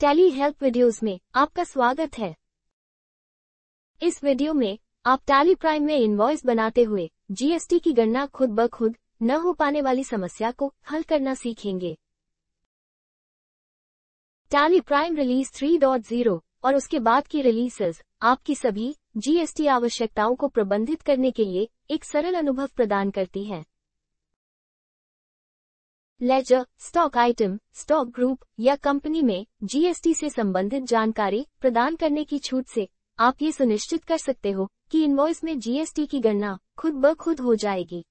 Tele help videos में आपका स्वागत है इस वीडियो में आप टैली प्राइम में इनवॉइस बनाते हुए जीएसटी की गणना खुद ब खुद न हो पाने वाली समस्या को हल करना सीखेंगे टैली प्राइम रिलीज 3.0 और उसके बाद की रिलीजेस आपकी सभी जीएसटी आवश्यकताओं को प्रबंधित करने के लिए एक सरल अनुभव प्रदान करती हैं ledger stock item stock group या कंपनी में जीएसटी से संबंधित जानकारी प्रदान करने की छूट से आप ये सुनिश्चित कर सकते हो कि इन्वॉइस में जीएसटी की गणना खुद ब खुद हो जाएगी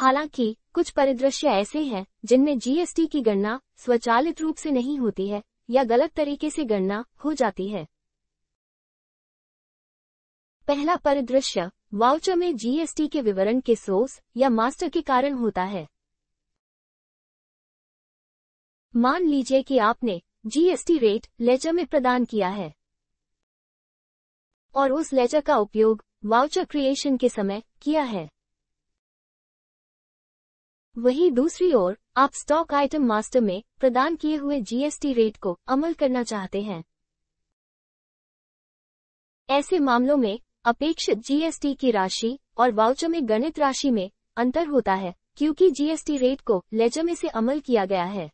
हालांकि कुछ परिदृश्य ऐसे हैं जिनमें जीएसटी की गणना स्वचालित रूप से नहीं होती है या गलत तरीके से गणना हो जाती है पहला परिदृश्य वाउचर में जीएसटी के विवरण के सोर्स या मास्टर के कारण होता है मान लीजिए कि आपने जीएसटी रेट लेचर में प्रदान किया है और उस लेचर का उपयोग वाउचर क्रिएशन के समय किया है वही दूसरी ओर आप स्टॉक आइटम मास्टर में प्रदान किए हुए जीएसटी रेट को अमल करना चाहते हैं ऐसे मामलों में अपेक्षित जीएसटी की राशि और वाउचर में गणित राशि में अंतर होता है क्योंकि जीएसटी रेट को लेजर में से अमल किया गया है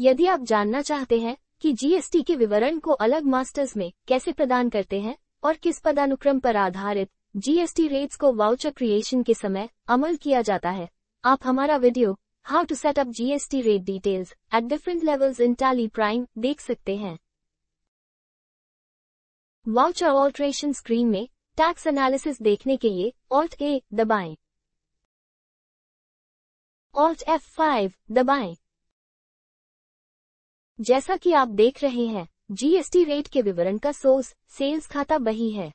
यदि आप जानना चाहते हैं कि जीएसटी के विवरण को अलग मास्टर्स में कैसे प्रदान करते हैं और किस पदानुक्रम पर आधारित जीएसटी रेट्स को वाउचर क्रिएशन के समय अमल किया जाता है आप हमारा video how to set up GST rate details at different levels in Tally Prime देख सकते हैं वाउचर ऑल्ट्रेशन स्क्रीन में टैक्स एनालिसिस देखने के लिए ऑल्ट ए दबाएं ऑल्ट फाइव दबाएं जैसा कि आप देख रहे हैं जीएसटी रेट के विवरण का सोर्स सेल्स खाता बही है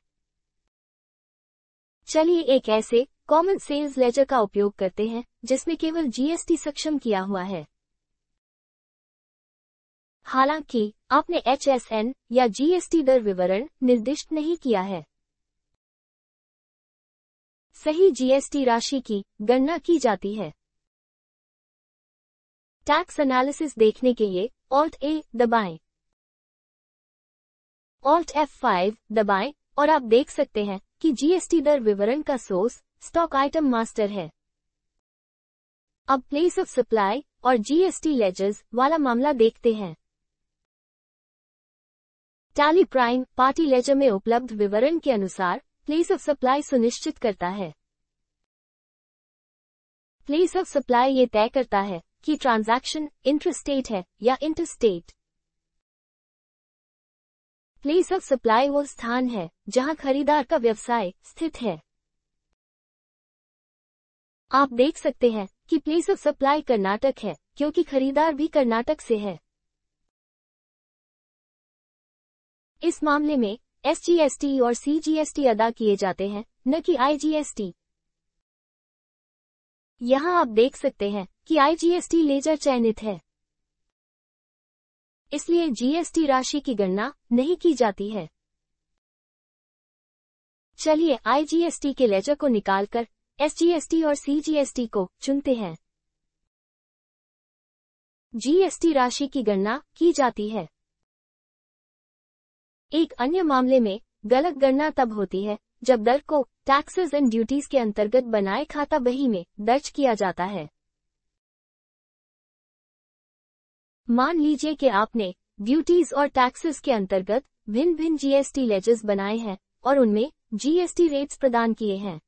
चलिए एक ऐसे कॉमन सेल्स लेजर का उपयोग करते हैं जिसमें केवल जीएसटी सक्षम किया हुआ है हालांकि आपने एच या जीएसटी दर विवरण निर्दिष्ट नहीं किया है सही जीएसटी राशि की गणना की जाती है टैक्स एनालिसिस देखने के लिए ऑल्ट ए दबाएं। ऑल्ट फाइव दबाएं और आप देख सकते हैं कि जीएसटी दर विवरण का सोर्स स्टॉक आइटम मास्टर है अब प्लेस ऑफ सप्लाई और जीएसटी लेजर्स वाला मामला देखते हैं टैली प्राइम पार्टी लेजर में उपलब्ध विवरण के अनुसार प्लेस ऑफ सप्लाई सुनिश्चित करता है प्लेस ऑफ सप्लाई ये तय करता है कि ट्रांजैक्शन इंटरस्टेट है या इंटरस्टेट प्लेस ऑफ सप्लाई वो स्थान है जहां खरीदार का व्यवसाय स्थित है आप देख सकते हैं कि प्लेस ऑफ सप्लाई कर्नाटक है क्योंकि खरीदार भी कर्नाटक से है इस मामले में एसजीएसटी और सीजीएसटी अदा किए जाते हैं न कि आईजीएसटी यहाँ आप देख सकते हैं कि आईजीएसटी लेजर चयनित है इसलिए जीएसटी राशि की गणना नहीं की जाती है चलिए आईजीएसटी के लेजर को निकालकर एसजीएसटी और सीजीएसटी को चुनते हैं जीएसटी राशि की गणना की जाती है एक अन्य मामले में गलत गणना तब होती है जब दर को टैक्सेस एंड ड्यूटीज के अंतर्गत बनाए खाता बही में दर्ज किया जाता है मान लीजिए कि आपने ड्यूटीज और टैक्सेस के अंतर्गत भिन्न भिन्न जीएसटी लेजर्स बनाए हैं और उनमें जीएसटी रेट्स प्रदान किए हैं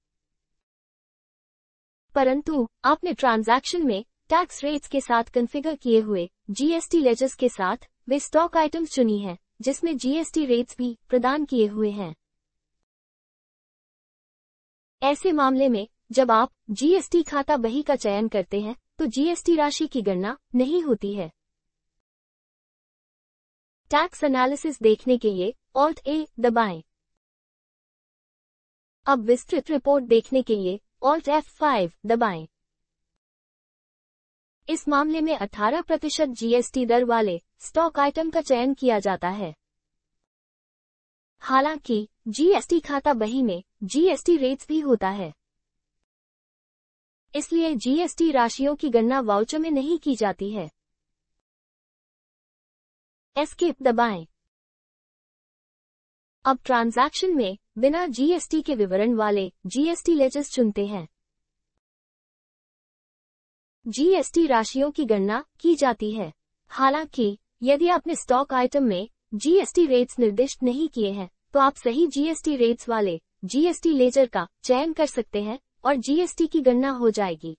परंतु आपने ट्रांजैक्शन में टैक्स रेट्स के साथ कॉन्फ़िगर किए हुए जीएसटी लेजर्स के साथ वे स्टॉक आइटम्स चुनी हैं जिसमें जीएसटी रेट्स भी प्रदान किए हुए हैं ऐसे मामले में जब आप जीएसटी खाता बही का चयन करते हैं तो जीएसटी राशि की गणना नहीं होती है टैक्स एनालिसिस देखने के लिए ऑल्ट ए दबाएं। अब विस्तृत रिपोर्ट देखने के लिए ऑल्ट एफ फाइव दबाएं। इस मामले में 18 प्रतिशत जीएसटी दर वाले स्टॉक आइटम का चयन किया जाता है हालांकि जीएसटी खाता बही में जीएसटी रेट्स भी होता है इसलिए जीएसटी राशियों की गणना वाउचर में नहीं की जाती है एस्केप दबाएं। अब ट्रांजैक्शन में बिना जीएसटी के विवरण वाले जीएसटी लेजर्स चुनते हैं जीएसटी राशियों की गणना की जाती है हालांकि यदि आपने स्टॉक आइटम में जीएसटी रेट्स निर्दिष्ट नहीं किए हैं तो आप सही जीएसटी रेट्स वाले जीएसटी लेजर का चयन कर सकते हैं और जीएसटी की गणना हो जाएगी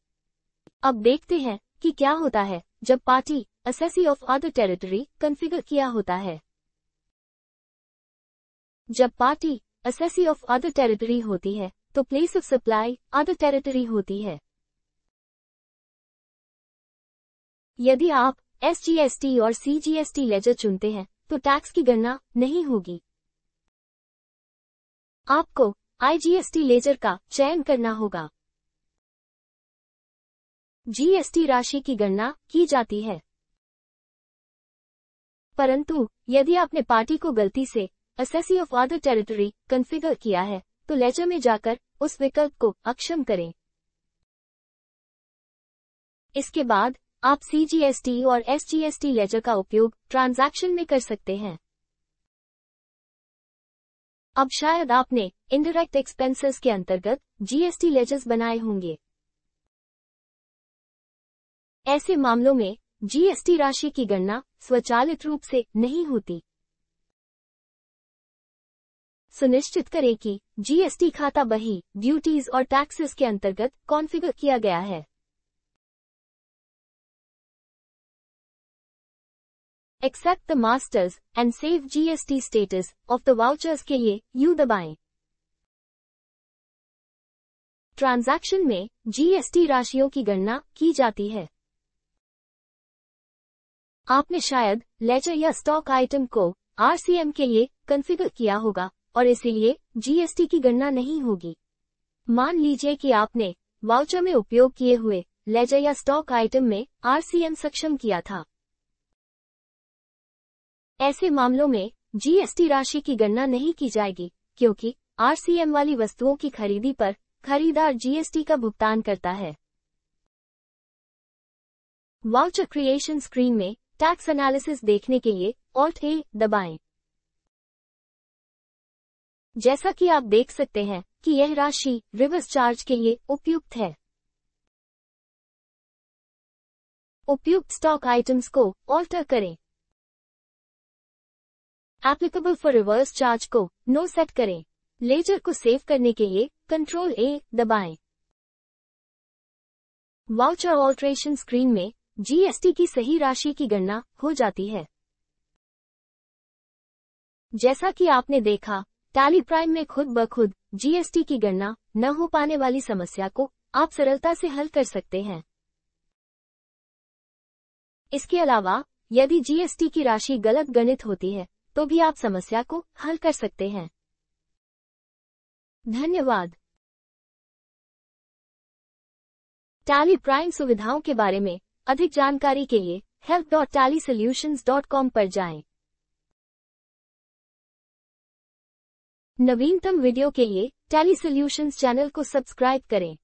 अब देखते हैं कि क्या होता है जब party assessee of other territory configure किया होता है जब party assessee of other territory होती है तो place of supply other territory होती है यदि आप टी और सीजीएसटी लेजर चुनते हैं तो टैक्स की गणना नहीं होगी आपको आईजीएसटी लेजर का चयन करना होगा जीएसटी राशि की गणना की जाती है परंतु यदि आपने पार्टी को गलती से assessee of other territory configure किया है तो लेजर में जाकर उस विकल्प को अक्षम करें इसके बाद आप सी और एस लेजर का उपयोग ट्रांजैक्शन में कर सकते हैं अब शायद आपने इनडायरेक्ट एक्सपेंसेस के अंतर्गत जीएसटी लेजर्स बनाए होंगे ऐसे मामलों में जीएसटी राशि की गणना स्वचालित रूप से नहीं होती सुनिश्चित करें कि जीएसटी खाता बही ड्यूटीज और टैक्सेस के अंतर्गत कॉन्फ़िगर किया गया है except the masters and save GST status of the vouchers के लिए यू दबाएं ट्रांजैक्शन में जीएसटी राशियों की गणना की जाती है आपने शायद लेजर या स्टॉक आइटम को आरसीएम के लिए कॉन्फ़िगर किया होगा और इसीलिए जीएसटी की गणना नहीं होगी मान लीजिए कि आपने वाउचर में उपयोग किए हुए लेजर या स्टॉक आइटम में आरसीएम सक्षम किया था ऐसे मामलों में जीएसटी राशि की गणना नहीं की जाएगी क्योंकि आरसीएम वाली वस्तुओं की खरीदी पर खरीदार जीएसटी का भुगतान करता है वाउचर क्रिएशन स्क्रीन में टैक्स एनालिसिस देखने के लिए ऑल्ट ए दबाएं। जैसा कि आप देख सकते हैं कि यह राशि रिवर्स चार्ज के लिए उपयुक्त है उपयुक्त स्टॉक आइटम्स को ऑल्टर करें एप्लीकेबल फॉर रिवर्स चार्ज को नो सेट करें लेजर को सेव करने के लिए कंट्रोल ए दबाएं। वाउचर ऑल्ट्रेशन स्क्रीन में जीएसटी की सही राशि की गणना हो जाती है जैसा कि आपने देखा टैली प्राइम में खुद ब खुद जीएसटी की गणना न हो पाने वाली समस्या को आप सरलता से हल कर सकते हैं इसके अलावा यदि जीएसटी की राशि गलत गणित होती है तो भी आप समस्या को हल कर सकते हैं धन्यवाद टैली प्राइम सुविधाओं के बारे में अधिक जानकारी के लिए हेल्प डॉट टैली कॉम पर जाएं। नवीनतम वीडियो के लिए टैली सोल्यूशंस चैनल को सब्सक्राइब करें